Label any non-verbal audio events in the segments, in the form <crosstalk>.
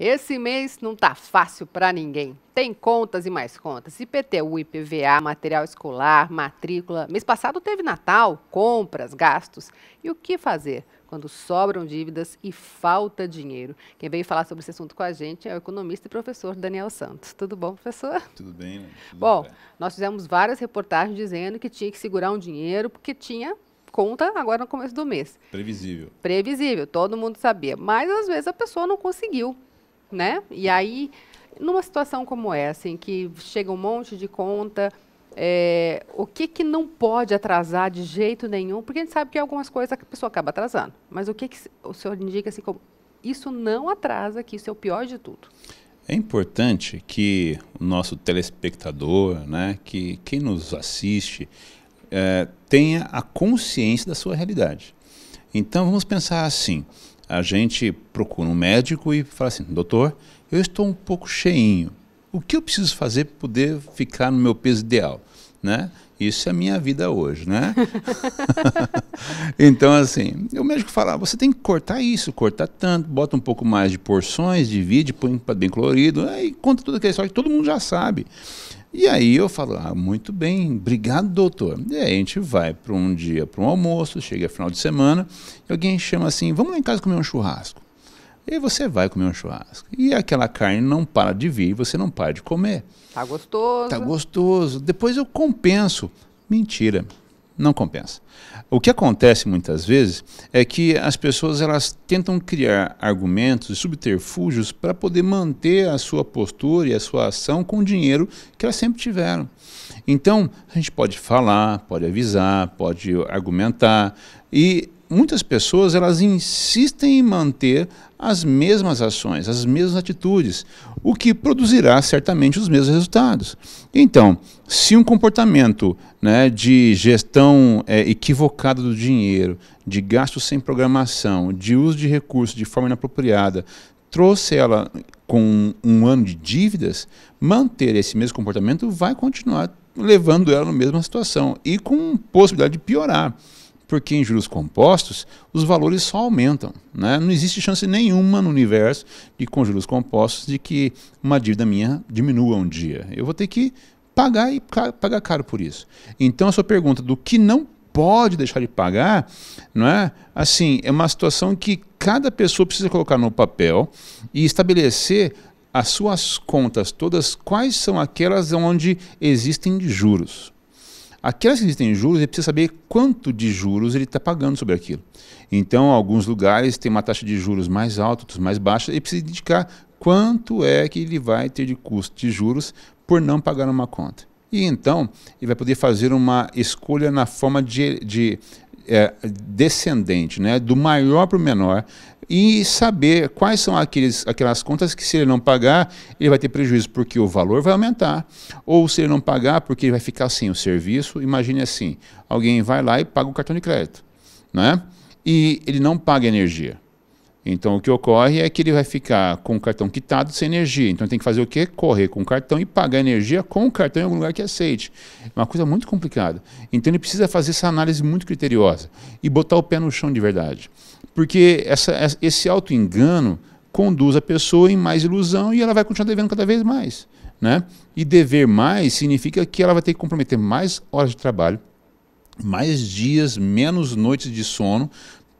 Esse mês não tá fácil para ninguém. Tem contas e mais contas. IPTU, IPVA, material escolar, matrícula. Mês passado teve Natal, compras, gastos. E o que fazer quando sobram dívidas e falta dinheiro? Quem veio falar sobre esse assunto com a gente é o economista e professor Daniel Santos. Tudo bom, professor? Tudo bem. Né? Tudo bom, bem. nós fizemos várias reportagens dizendo que tinha que segurar um dinheiro porque tinha conta agora no começo do mês. Previsível. Previsível, todo mundo sabia. Mas às vezes a pessoa não conseguiu né? E aí, numa situação como essa, em que chega um monte de conta, é, o que, que não pode atrasar de jeito nenhum? Porque a gente sabe que algumas coisas a pessoa acaba atrasando. Mas o que, que o senhor indica assim, como isso não atrasa, que isso é o pior de tudo? É importante que o nosso telespectador, né, que quem nos assiste, é, tenha a consciência da sua realidade. Então vamos pensar assim: a gente procura um médico e fala assim: doutor, eu estou um pouco cheinho. O que eu preciso fazer para poder ficar no meu peso ideal? Né? Isso é a minha vida hoje, né? <laughs> então, assim, o médico fala: ah, você tem que cortar isso, cortar tanto, bota um pouco mais de porções, divide, põe bem colorido, aí conta tudo aquela história que todo mundo já sabe. E aí eu falo, ah, muito bem, obrigado, doutor. E aí a gente vai para um dia para um almoço, chega final de semana, e alguém chama assim, vamos lá em casa comer um churrasco. E aí você vai comer um churrasco. E aquela carne não para de vir, você não para de comer. Tá gostoso. Tá gostoso. Depois eu compenso. Mentira não compensa. O que acontece muitas vezes é que as pessoas elas tentam criar argumentos e subterfúgios para poder manter a sua postura e a sua ação com o dinheiro que elas sempre tiveram. Então, a gente pode falar, pode avisar, pode argumentar e muitas pessoas elas insistem em manter as mesmas ações, as mesmas atitudes, o que produzirá certamente os mesmos resultados. Então, se um comportamento né, de gestão é, equivocada do dinheiro, de gasto sem programação, de uso de recursos de forma inapropriada, trouxe ela com um ano de dívidas, manter esse mesmo comportamento vai continuar levando ela na mesma situação e com possibilidade de piorar porque em juros compostos os valores só aumentam. Né? Não existe chance nenhuma no universo de com juros compostos de que uma dívida minha diminua um dia. Eu vou ter que pagar e pagar caro por isso. Então a sua pergunta do que não pode deixar de pagar, não é? Assim, é uma situação que cada pessoa precisa colocar no papel e estabelecer as suas contas todas, quais são aquelas onde existem juros. Aquelas que existem juros, ele precisa saber quanto de juros ele está pagando sobre aquilo. Então, alguns lugares têm uma taxa de juros mais alta, outros mais baixa, E precisa indicar quanto é que ele vai ter de custo de juros por não pagar uma conta. E então, ele vai poder fazer uma escolha na forma de, de é, descendente, né, do maior para o menor, e saber quais são aqueles, aquelas contas que, se ele não pagar, ele vai ter prejuízo porque o valor vai aumentar, ou se ele não pagar, porque ele vai ficar sem o serviço. Imagine assim: alguém vai lá e paga um cartão de crédito, né? e ele não paga energia. Então o que ocorre é que ele vai ficar com o cartão quitado sem energia. Então tem que fazer o quê? Correr com o cartão e pagar energia com o cartão em algum lugar que aceite. Uma coisa muito complicada. Então ele precisa fazer essa análise muito criteriosa e botar o pé no chão de verdade. Porque essa, esse auto-engano conduz a pessoa em mais ilusão e ela vai continuar devendo cada vez mais. Né? E dever mais significa que ela vai ter que comprometer mais horas de trabalho, mais dias, menos noites de sono,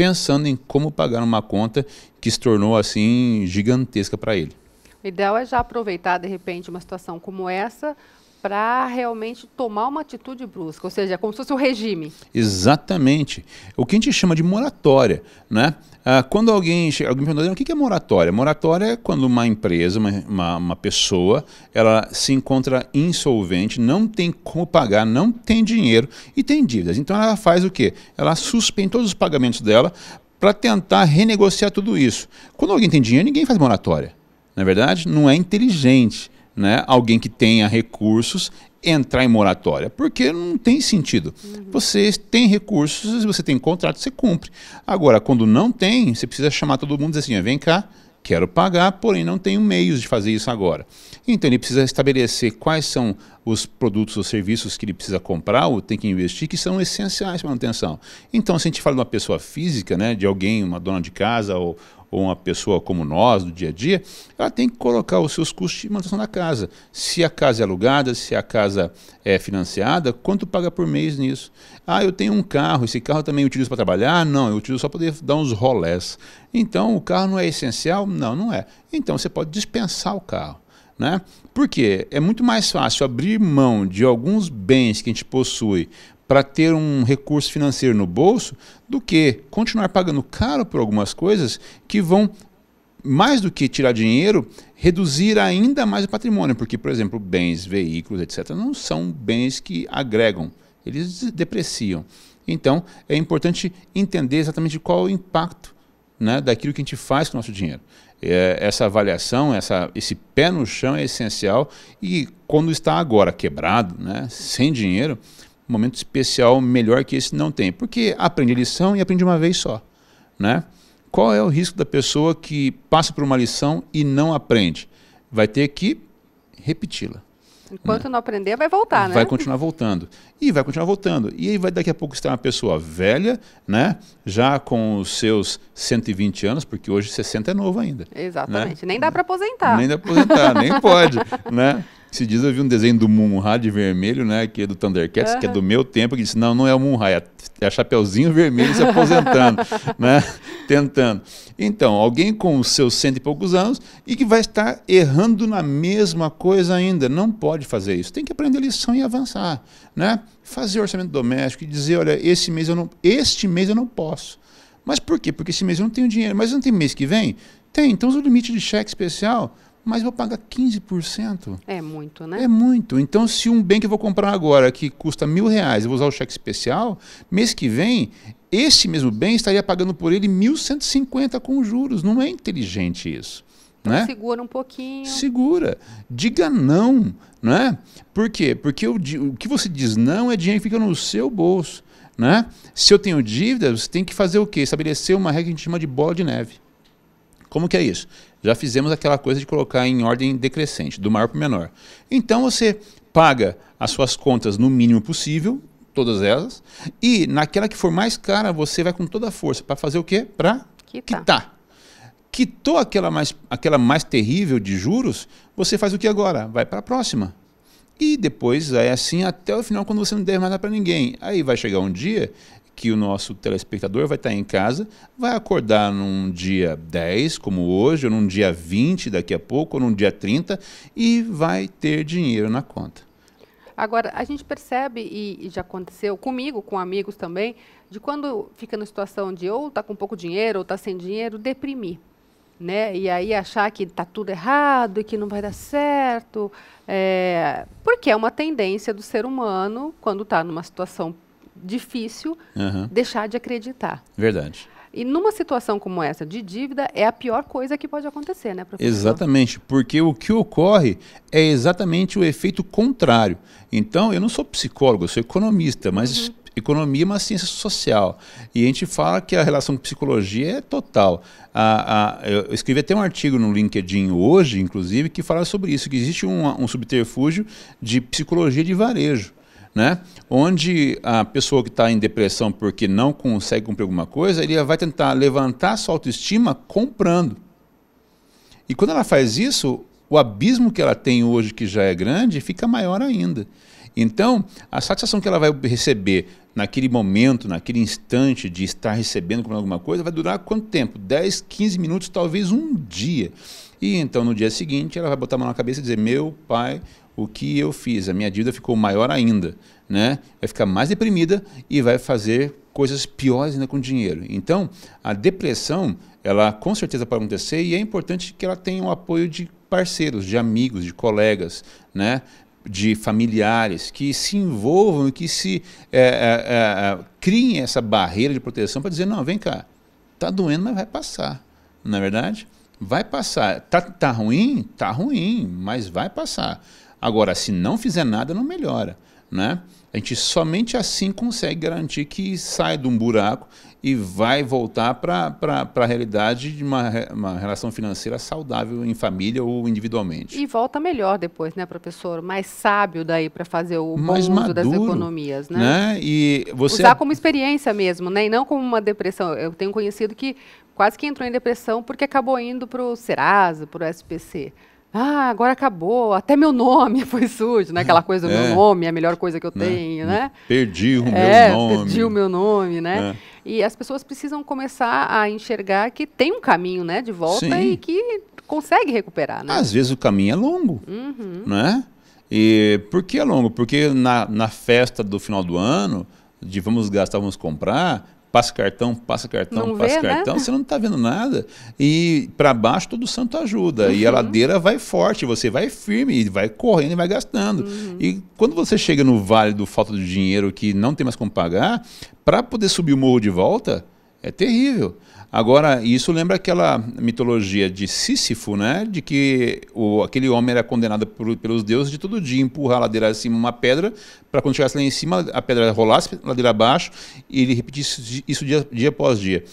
pensando em como pagar uma conta que se tornou assim gigantesca para ele. O ideal é já aproveitar de repente uma situação como essa para realmente tomar uma atitude brusca, ou seja, como se fosse um regime. Exatamente. O que a gente chama de moratória. Né? Ah, quando alguém, alguém pergunta, o que é moratória? Moratória é quando uma empresa, uma, uma, uma, pessoa, ela se encontra insolvente, não tem como pagar, não tem dinheiro e tem dívidas. Então ela faz o quê? Ela suspende todos os pagamentos dela para tentar renegociar tudo isso. Quando alguém tem dinheiro, ninguém faz moratória. Na é verdade, não é inteligente né, alguém que tenha recursos entrar em moratória, porque não tem sentido. Uhum. Você tem recursos, você tem contrato, você cumpre. Agora, quando não tem, você precisa chamar todo mundo e dizer assim, vem cá, quero pagar, porém não tenho meios de fazer isso agora. Então ele precisa estabelecer quais são os produtos ou serviços que ele precisa comprar ou tem que investir, que são essenciais para a manutenção. Então, se a gente fala de uma pessoa física, né, de alguém, uma dona de casa ou, ou uma pessoa como nós, do dia a dia, ela tem que colocar os seus custos de manutenção da casa. Se a casa é alugada, se a casa é financiada, quanto paga por mês nisso? Ah, eu tenho um carro, esse carro também eu utilizo para trabalhar? Não, eu utilizo só para poder dar uns rolés. Então, o carro não é essencial? Não, não é. Então, você pode dispensar o carro. Né? Porque é muito mais fácil abrir mão de alguns bens que a gente possui para ter um recurso financeiro no bolso do que continuar pagando caro por algumas coisas que vão mais do que tirar dinheiro, reduzir ainda mais o patrimônio, porque, por exemplo, bens, veículos, etc., não são bens que agregam, eles depreciam. Então, é importante entender exatamente qual o impacto né, daquilo que a gente faz com o nosso dinheiro. É, essa avaliação, essa, esse pé no chão é essencial e quando está agora quebrado, né, sem dinheiro, momento especial melhor que esse não tem. Porque aprende lição e aprende uma vez só. Né? Qual é o risco da pessoa que passa por uma lição e não aprende? Vai ter que repeti-la. Enquanto não aprender, vai voltar, né? Vai continuar voltando. E vai continuar voltando. E aí vai daqui a pouco estar uma pessoa velha, né? Já com os seus 120 anos, porque hoje 60 é novo ainda. Né? Exatamente. Né? Nem dá para aposentar. Nem dá para aposentar, nem pode, <laughs> né? Se diz, eu vi um desenho do Munra de vermelho, né? Que é do Thundercats, uhum. que é do meu tempo, que disse, não, não é o Munra, é, é Chapeuzinho Vermelho se aposentando, <laughs> né? Tentando. Então, alguém com os seus cento e poucos anos e que vai estar errando na mesma coisa ainda. Não pode fazer isso. Tem que aprender a lição e avançar, né? Fazer orçamento doméstico e dizer, olha, esse mês eu não, este mês eu não posso. Mas por quê? Porque esse mês eu não tenho dinheiro. Mas não tem mês que vem? Tem. Então, o limite de cheque especial mas vou pagar 15%. É muito, né? É muito. Então, se um bem que eu vou comprar agora, que custa mil reais, eu vou usar o cheque especial, mês que vem, esse mesmo bem estaria pagando por ele 1.150 com juros. Não é inteligente isso. Então né? segura um pouquinho. Segura. Diga não. Né? Por quê? Porque o, o que você diz não é dinheiro que fica no seu bolso. Né? Se eu tenho dívidas, você tem que fazer o quê? Estabelecer uma regra que a gente chama de bola de neve. Como que é isso? Já fizemos aquela coisa de colocar em ordem decrescente, do maior para o menor. Então você paga as suas contas no mínimo possível, todas elas, e naquela que for mais cara, você vai com toda a força para fazer o quê? Para quitar. quitar. Quitou aquela mais, aquela mais terrível de juros, você faz o que agora? Vai para a próxima. E depois é assim até o final, quando você não deve mais nada para ninguém. Aí vai chegar um dia que o nosso telespectador vai estar em casa, vai acordar num dia 10, como hoje, ou num dia 20 daqui a pouco, ou num dia 30, e vai ter dinheiro na conta. Agora, a gente percebe, e, já aconteceu comigo, com amigos também, de quando fica na situação de ou está com pouco dinheiro ou está sem dinheiro, deprimir. Né? E aí achar que está tudo errado e que não vai dar certo, é, porque é uma tendência do ser humano quando está numa situação difícil uhum. deixar de acreditar. Verdade. E numa situação como essa de dívida, é a pior coisa que pode acontecer, né, professor? Exatamente, porque o que ocorre é exatamente o efeito contrário. Então, eu não sou psicólogo, eu sou economista, mas uhum. economia é uma ciência social. E a gente fala que a relação com psicologia é total. A, a, eu escrevi até um artigo no LinkedIn hoje, inclusive, que fala sobre isso, que existe um, um subterfúgio de psicologia de varejo né? onde a pessoa que está em depressão porque não consegue cumprir alguma coisa, ele vai tentar levantar sua autoestima comprando. E quando ela faz isso, o abismo que ela tem hoje, que já é grande, fica maior ainda. Então, a satisfação que ela vai receber naquele momento, naquele instante de estar recebendo alguma coisa, vai durar quanto tempo? 10, 15 minutos, talvez um dia. E então, no dia seguinte, ela vai botar a mão na cabeça e dizer: Meu pai, o que eu fiz? A minha dívida ficou maior ainda, né? Vai ficar mais deprimida e vai fazer coisas piores ainda com dinheiro. Então, a depressão, ela com certeza pode acontecer e é importante que ela tenha um apoio de parceiros, de amigos, de colegas, né? de familiares que se envolvam, e que se é, é, é, criem essa barreira de proteção para dizer, não, vem cá, tá doendo, mas vai passar, não é verdade? Vai passar. Tá, tá ruim? Tá ruim, mas vai passar. Agora, se não fizer nada, não melhora. Né? A gente somente assim consegue garantir que sai de um buraco e vai voltar para a realidade de uma, uma relação financeira saudável em família ou individualmente. E volta melhor depois, né, professor? Mais sábio daí para fazer o Mais bom maduro, das economias, né? né? E você... Usar como experiência mesmo, né? E não como uma depressão. Eu tenho conhecido que quase que entrou em depressão porque acabou indo para o Serasa, para o SPC ah, agora acabou, até meu nome <laughs> foi sujo, né? Aquela coisa do é, meu nome é a melhor coisa que eu né? tenho, né? Perdi o é, meu nome. Perdi o meu nome, né? É. E as pessoas precisam começar a enxergar que tem um caminho, né, de volta Sim. e que consegue recuperar, né? Às vezes o caminho é longo, uhum. né? E por que é longo? Porque na, na festa do final do ano, de vamos gastar, vamos comprar, passa cartão, passa cartão, não passa né? cartão, você não está vendo nada. E para baixo todo santo ajuda. Uhum. E a uhum. ladeira vai forte, você vai firme, vai correndo e vai gastando. Uhum. E quando você chega no vale do falta de dinheiro que não tem mais como pagar, para poder subir o morro de volta, é terrível. Agora, isso lembra aquela mitologia de Sísifo, né? De que o, aquele homem era condenado por, pelos deuses de todo dia empurrar a ladeira acima uma pedra, para quando chegasse lá em cima, a pedra rolasse ladeira abaixo, e ele repetisse isso dia, dia após dia.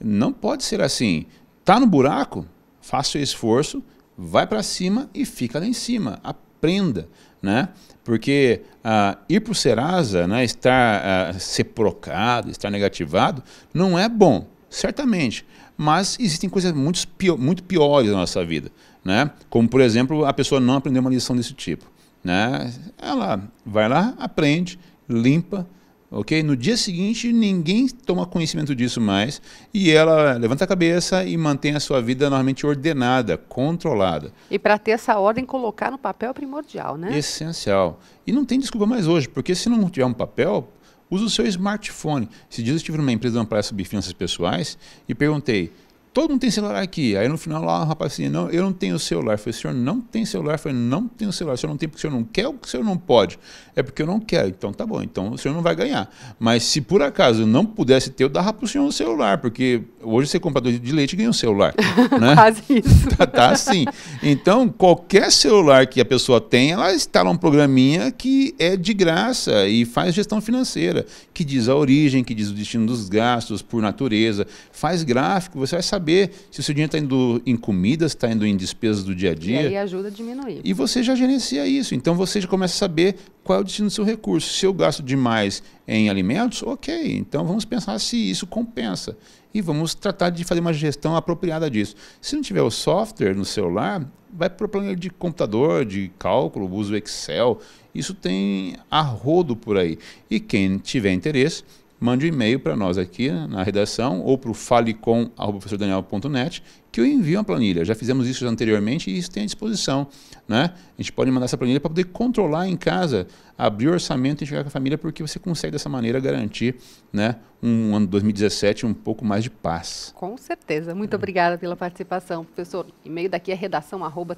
Não pode ser assim. Está no buraco? Faça o esforço, vai para cima e fica lá em cima. Aprenda né? Porque ah, ir para o Serasa, né, estar ah, ser seprocado, estar negativado, não é bom, certamente. Mas existem coisas muito, pior, muito piores na nossa vida, né? Como, por exemplo, a pessoa não aprender uma lição desse tipo, né? Ela vai lá, aprende, limpa, ok? No dia seguinte, ninguém toma conhecimento disso mais e ela levanta a cabeça e mantém a sua vida normalmente ordenada, controlada. E para ter essa ordem, colocar no papel é primordial, né? Essencial. E não tem desculpa mais hoje, porque se não tiver um papel, usa o seu smartphone. Se diz eu estive numa empresa uma palestra sobre finanças pessoais e perguntei, todo mundo tem celular aqui. Aí no final lá, o rapaz assim, não, eu não tenho celular. Eu falei, o senhor não tem celular? Eu falei, não tenho celular. O senhor não tem porque o senhor não quer ou porque o senhor não pode? É porque eu não quero. Então tá bom, então o senhor não vai ganhar. Mas se por acaso eu não pudesse ter, eu dava pro senhor um celular, porque hoje você compra dois de leite e ganha um celular. <laughs> né? Quase isso. Tá, tá assim. Então, qualquer celular que a pessoa tem, ela instala um programinha que é de graça e faz gestão financeira, que diz a origem, que diz o destino dos gastos por natureza, faz gráfico, você vai saber saber se o seu dinheiro está indo em comidas, está indo em despesas do dia a dia. E aí ajuda a diminuir. E você já gerencia isso. Então você já começa a saber qual é o destino do seu recurso. Se eu gasto demais em alimentos, ok. Então vamos pensar se isso compensa. E vamos tratar de fazer uma gestão apropriada disso. Se não tiver o software no celular, vai para o planilha de computador, de cálculo, uso Excel. Isso tem arrodo por aí. E quem tiver interesse mande um e-mail para nós aqui né, na redação ou para o falecom.professordaniel.net que eu envio uma planilha. Já fizemos isso anteriormente e isso tem à disposição. Né? A gente pode mandar essa planilha para poder controlar em casa, abrir o orçamento e chegar com a família, porque você consegue dessa maneira garantir né, um ano 2017 um pouco mais de paz. Com certeza. Muito é. obrigada pela participação, professor. E-mail daqui é redação arroba